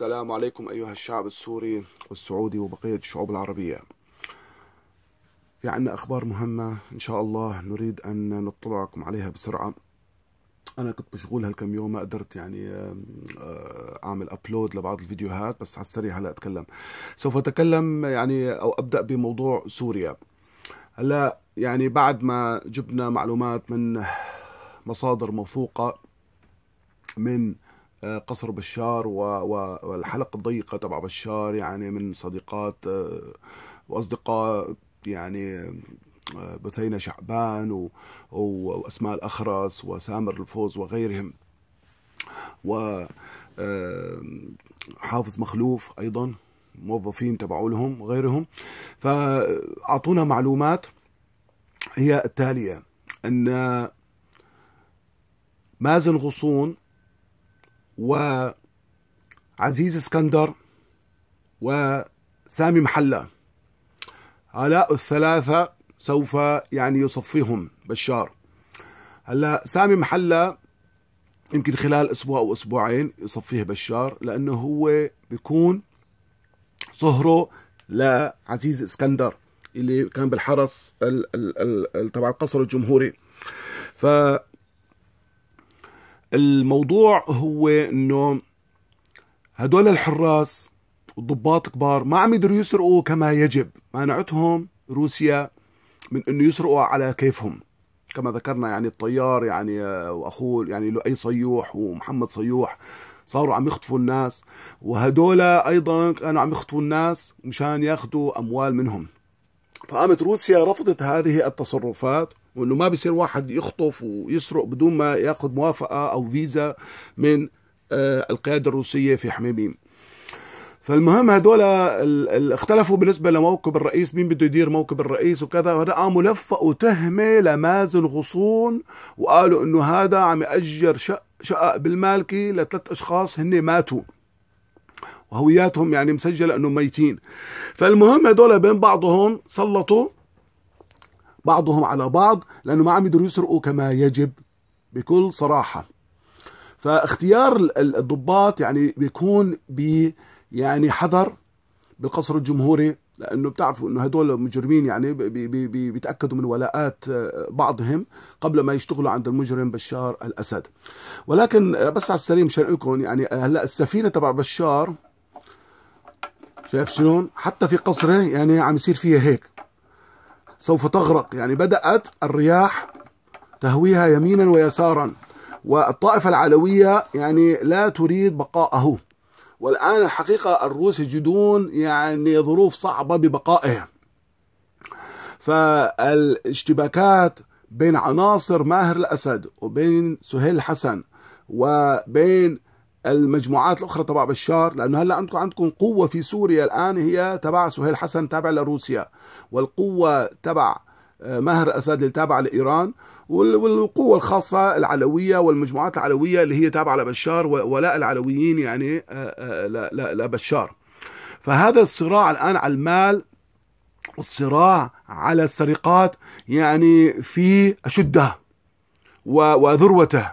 السلام عليكم أيها الشعب السوري والسعودي وبقية الشعوب العربية في عنا أخبار مهمة إن شاء الله نريد أن نطلعكم عليها بسرعة أنا كنت مشغول هالكم يوم ما قدرت يعني آه، أعمل أبلود لبعض الفيديوهات بس على السريع هلا أتكلم سوف أتكلم يعني أو أبدأ بموضوع سوريا هلا يعني بعد ما جبنا معلومات من مصادر موثوقة من آه، قصر بشار والحلقة الضيقة تبع بشار يعني من صديقات آه، وأصدقاء يعني آه، بثينة شعبان وأسماء الأخرس وسامر الفوز وغيرهم و حافظ مخلوف أيضا موظفين تبعوا لهم وغيرهم فأعطونا معلومات هي التالية أن مازن غصون وعزيز اسكندر وسامي محلة هؤلاء الثلاثة سوف يعني يصفيهم بشار هلا سامي محلة يمكن خلال اسبوع او اسبوعين يصفيه بشار لانه هو بيكون صهره لعزيز اسكندر اللي كان بالحرس تبع القصر الجمهوري ف الموضوع هو انه هدول الحراس والضباط كبار ما عم يقدروا يسرقوا كما يجب مانعتهم روسيا من انه يسرقوا على كيفهم كما ذكرنا يعني الطيار يعني آه، واخوه يعني لؤي صيوح ومحمد صيوح صاروا عم يخطفوا الناس وهدول ايضا كانوا عم يخطفوا الناس مشان ياخذوا اموال منهم فقامت روسيا رفضت هذه التصرفات وانه ما بيصير واحد يخطف ويسرق بدون ما ياخذ موافقه او فيزا من آه، القياده الروسيه في حميميم فالمهم هدول اختلفوا بالنسبة لموكب الرئيس مين بده يدير موكب الرئيس وكذا وهذا قاموا لفقوا تهمة لمازن غصون وقالوا انه هذا عم يأجر شقق بالمالكي لثلاث اشخاص هن ماتوا وهوياتهم يعني مسجلة انهم ميتين فالمهم هدول بين بعضهم سلطوا بعضهم على بعض لأنه ما عم يقدروا يسرقوا كما يجب بكل صراحة فاختيار الضباط يعني بيكون ب يعني حذر بالقصر الجمهوري لانه بتعرفوا انه هدول المجرمين يعني بي بي بيتاكدوا من ولاءات آه، بعضهم قبل ما يشتغلوا عند المجرم بشار الاسد ولكن آه، بس على السريع مشان لكم يعني آه، هلا السفينه تبع بشار شايف شلون حتى في قصره يعني عم يصير فيها هيك سوف تغرق يعني بدأت الرياح تهويها يمينا ويسارا والطائفة العلوية يعني لا تريد بقاءه والآن الحقيقة الروس يجدون يعني ظروف صعبة ببقائهم فالاشتباكات بين عناصر ماهر الأسد وبين سهيل حسن وبين المجموعات الاخرى تبع بشار لانه هلا عندكم عندكم قوه في سوريا الان هي تبع سهيل حسن تابع لروسيا والقوه تبع آه، ماهر اسد اللي تابع لايران والقوه الخاصه العلويه والمجموعات العلويه اللي هي تابعه لبشار ولاء العلويين يعني آه، آه، لبشار فهذا الصراع الان على المال والصراع على السرقات يعني في اشده وذروته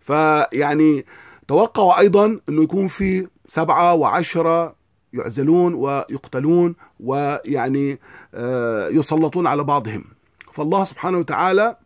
فيعني توقعوا أيضا أنه يكون في سبعة وعشرة يعزلون ويقتلون ويعني آه، يسلطون على بعضهم فالله سبحانه وتعالى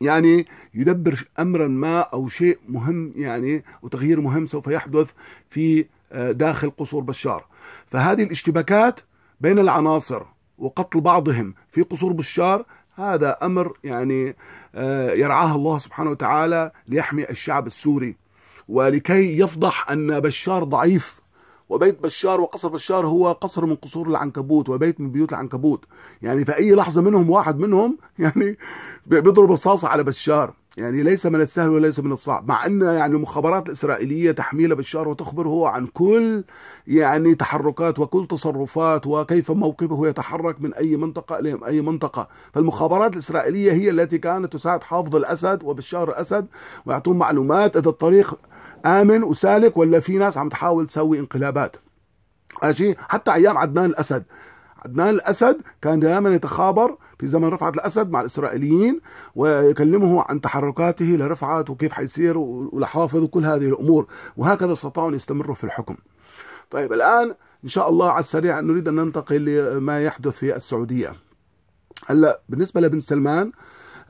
يعني يدبر امرا ما او شيء مهم يعني وتغيير مهم سوف يحدث في آه، داخل قصور بشار فهذه الاشتباكات بين العناصر وقتل بعضهم في قصور بشار هذا امر يعني آه، يرعاه الله سبحانه وتعالى ليحمي الشعب السوري ولكي يفضح أن بشار ضعيف وبيت بشار وقصر بشار هو قصر من قصور العنكبوت وبيت من بيوت العنكبوت يعني في أي لحظة منهم واحد منهم يعني بيضرب رصاصة على بشار يعني ليس من السهل وليس من الصعب مع ان يعني المخابرات الاسرائيليه تحميل بشار وتخبره هو عن كل يعني تحركات وكل تصرفات وكيف موقفه يتحرك من اي منطقه الى اي منطقه فالمخابرات الاسرائيليه هي التي كانت تساعد حافظ الاسد وبشار الاسد ويعطون معلومات اذا الطريق امن وسالك ولا في ناس عم تحاول تسوي انقلابات ماشي حتى ايام عدنان الاسد عدنان الاسد كان دائما يتخابر في زمن رفعت الاسد مع الاسرائيليين ويكلمه عن تحركاته لرفعت وكيف حيصير ولحافظ وكل هذه الامور وهكذا استطاعوا ان يستمروا في الحكم. طيب الان ان شاء الله على السريع نريد ان ننتقل لما يحدث في السعوديه. هلا بالنسبه لبن سلمان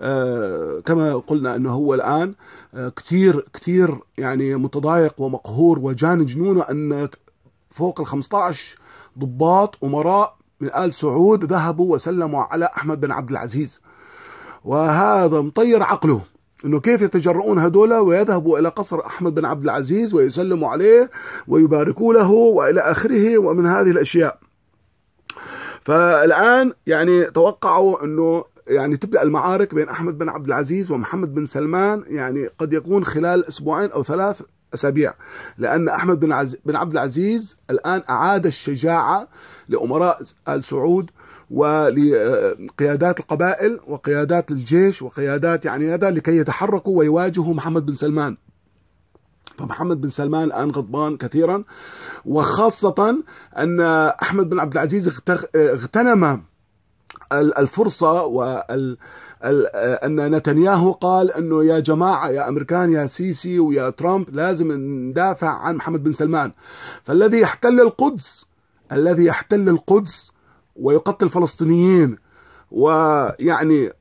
آه، كما قلنا انه هو الان آه، كثير كثير يعني متضايق ومقهور وجان جنونه ان فوق ال 15 ضباط امراء من ال سعود ذهبوا وسلموا على احمد بن عبد العزيز وهذا مطير عقله انه كيف يتجرؤون هذولا ويذهبوا الى قصر احمد بن عبد العزيز ويسلموا عليه ويباركوا له والى اخره ومن هذه الاشياء فالان يعني توقعوا انه يعني تبدا المعارك بين احمد بن عبد العزيز ومحمد بن سلمان يعني قد يكون خلال اسبوعين او ثلاث اسابيع لان احمد بن عز بن عبد العزيز الان اعاد الشجاعه لامراء ال سعود ولقيادات القبائل وقيادات الجيش وقيادات يعني هذا لكي يتحركوا ويواجهوا محمد بن سلمان فمحمد بن سلمان الان غضبان كثيرا وخاصه ان احمد بن عبد العزيز اغتنم الفرصة أن نتنياهو قال أنه يا جماعة يا أمريكان يا سيسي ويا ترامب لازم ندافع عن محمد بن سلمان فالذي يحتل القدس الذي يحتل القدس ويقتل الفلسطينيين ويعني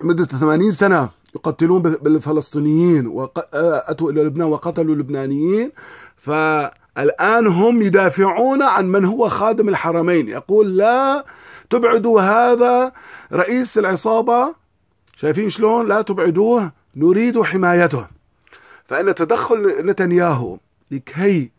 مدة 80 سنة يقتلون بالفلسطينيين وأتوا إلى لبنان وقتلوا اللبنانيين ف الآن هم يدافعون عن من هو خادم الحرمين يقول لا تبعدوا هذا رئيس العصابة شايفين شلون لا تبعدوه نريد حمايته فإن تدخل نتنياهو لكي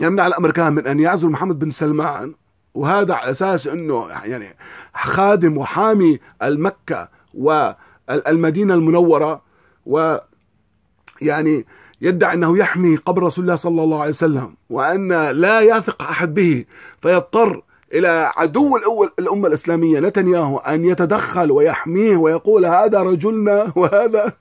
يمنع الأمريكان من أن يعزل محمد بن سلمان وهذا على أساس أنه يعني خادم وحامي المكة والمدينة المنورة ويعني يدعي أنه يحمي قبر رسول الله صلى الله عليه وسلم وأن لا يثق أحد به فيضطر إلى عدو الأول الأمة الإسلامية نتنياهو أن يتدخل ويحميه ويقول هذا رجلنا وهذا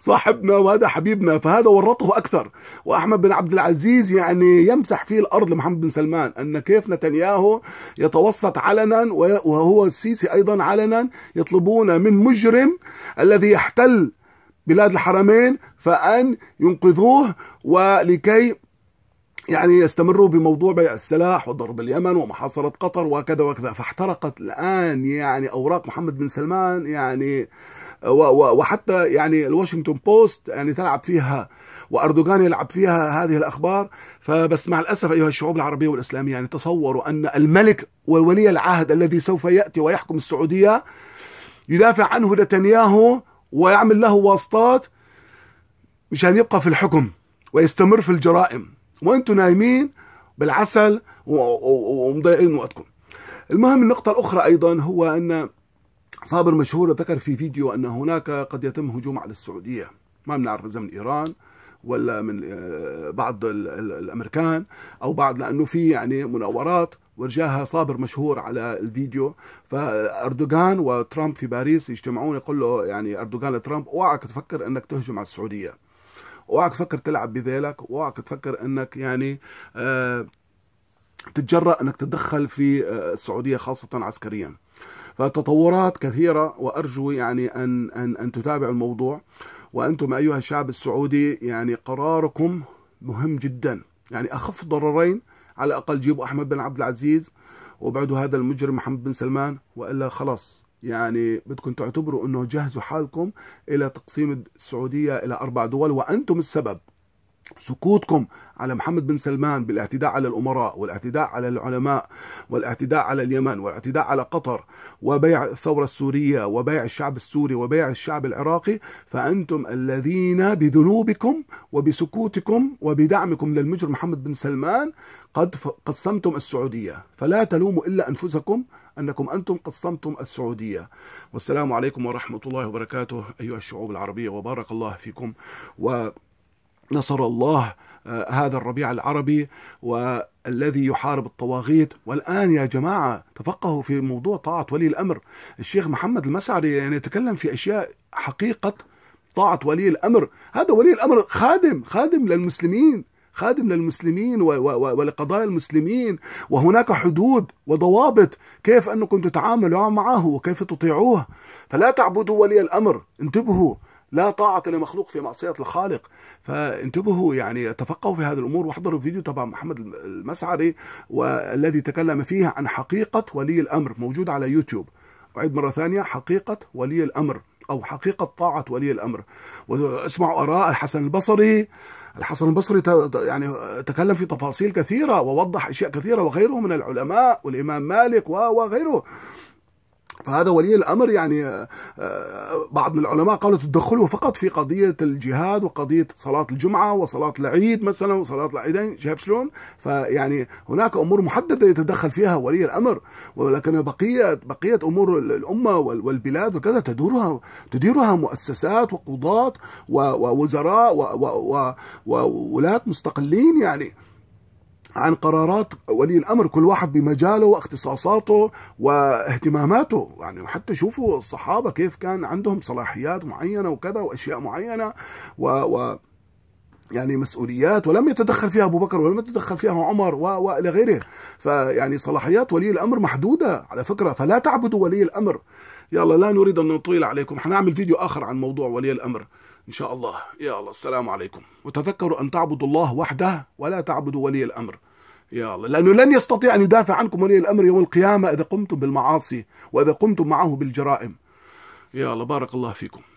صاحبنا وهذا حبيبنا فهذا ورطه أكثر وأحمد بن عبد العزيز يعني يمسح فيه الأرض لمحمد بن سلمان أن كيف نتنياهو يتوسط علنا وهو السيسي أيضا علنا يطلبون من مجرم الذي يحتل بلاد الحرمين فأن ينقذوه ولكي يعني يستمروا بموضوع بيع السلاح وضرب اليمن ومحاصرة قطر وكذا وكذا فاحترقت الآن يعني أوراق محمد بن سلمان يعني وحتى يعني الواشنطن بوست يعني تلعب فيها واردوغان يلعب فيها هذه الاخبار فبس مع الاسف ايها الشعوب العربيه والاسلاميه يعني تصوروا ان الملك وولي العهد الذي سوف ياتي ويحكم السعوديه يدافع عنه نتنياهو ويعمل له واسطات مشان يبقى في الحكم ويستمر في الجرائم وانتم نايمين بالعسل ومضيعين وقتكم المهم النقطة الأخرى أيضا هو أن صابر مشهور ذكر في فيديو أن هناك قد يتم هجوم على السعودية ما بنعرف إذا من إيران ولا من آه، بعض الأمريكان أو بعض لأنه في يعني مناورات ورجاها صابر مشهور على الفيديو فاردوغان وترامب في باريس يجتمعون يقول له يعني اردوغان لترامب اوعك تفكر انك تهجم على السعوديه اوعك تفكر تلعب بذيلك اوعك تفكر انك يعني آه، تتجرأ انك تتدخل في آه، السعوديه خاصه عسكريا فتطورات كثيره وارجو يعني ان ان ان تتابعوا الموضوع وانتم ايها الشعب السعودي يعني قراركم مهم جدا يعني اخف ضررين على الاقل جيبوا احمد بن عبد العزيز وابعدوا هذا المجرم محمد بن سلمان والا خلاص يعني بدكم تعتبروا انه جهزوا حالكم الى تقسيم السعوديه الى اربع دول وانتم السبب سكوتكم على محمد بن سلمان بالاعتداء على الامراء والاعتداء على العلماء والاعتداء على اليمن والاعتداء على قطر وبيع الثوره السوريه وبيع الشعب السوري وبيع الشعب العراقي فانتم الذين بذنوبكم وبسكوتكم وبدعمكم للمجرم محمد بن سلمان قد قسمتم السعوديه فلا تلوموا الا انفسكم انكم انتم قسمتم السعوديه والسلام عليكم ورحمه الله وبركاته ايها الشعوب العربيه وبارك الله فيكم و نصر الله آه، هذا الربيع العربي والذي يحارب الطواغيت والآن يا جماعة تفقهوا في موضوع طاعة ولي الأمر الشيخ محمد المسعري يعني يتكلم في أشياء حقيقة طاعة ولي الأمر هذا ولي الأمر خادم خادم للمسلمين خادم للمسلمين ولقضايا المسلمين وهناك حدود وضوابط كيف أنكم تتعاملوا معه وكيف تطيعوه فلا تعبدوا ولي الأمر انتبهوا لا طاعة لمخلوق في معصية الخالق فانتبهوا يعني تفقهوا في هذه الأمور واحضروا الفيديو تبع محمد المسعري والذي تكلم فيه عن حقيقة ولي الأمر موجود على يوتيوب أعيد مرة ثانية حقيقة ولي الأمر أو حقيقة طاعة ولي الأمر واسمعوا آراء الحسن البصري الحسن البصري يعني تكلم في تفاصيل كثيرة ووضح أشياء كثيرة وغيره من العلماء والإمام مالك وغيره فهذا ولي الأمر يعني آه، آه، بعض من العلماء قالوا تدخله فقط في قضية الجهاد وقضية صلاة الجمعة وصلاة العيد مثلا وصلاة العيدين شايف شلون فيعني هناك أمور محددة يتدخل فيها ولي الأمر ولكن بقية بقية أمور الأمة والبلاد وكذا تدورها تديرها مؤسسات وقضاة ووزراء وولاة مستقلين يعني عن قرارات ولي الامر كل واحد بمجاله واختصاصاته واهتماماته يعني حتى شوفوا الصحابه كيف كان عندهم صلاحيات معينه وكذا واشياء معينه و, و يعني مسؤوليات ولم يتدخل فيها ابو بكر ولم يتدخل فيها عمر والى غيره فيعني صلاحيات ولي الامر محدوده على فكره فلا تعبدوا ولي الامر يلا لا نريد ان نطيل عليكم حنعمل فيديو اخر عن موضوع ولي الامر ان شاء الله يا الله السلام عليكم وتذكروا ان تعبدوا الله وحده ولا تعبدوا ولي الامر يا الله لأنه لن يستطيع أن يدافع عنكم ولي الأمر يوم القيامة إذا قمتم بالمعاصي وإذا قمتم معه بالجرائم يا الله بارك الله فيكم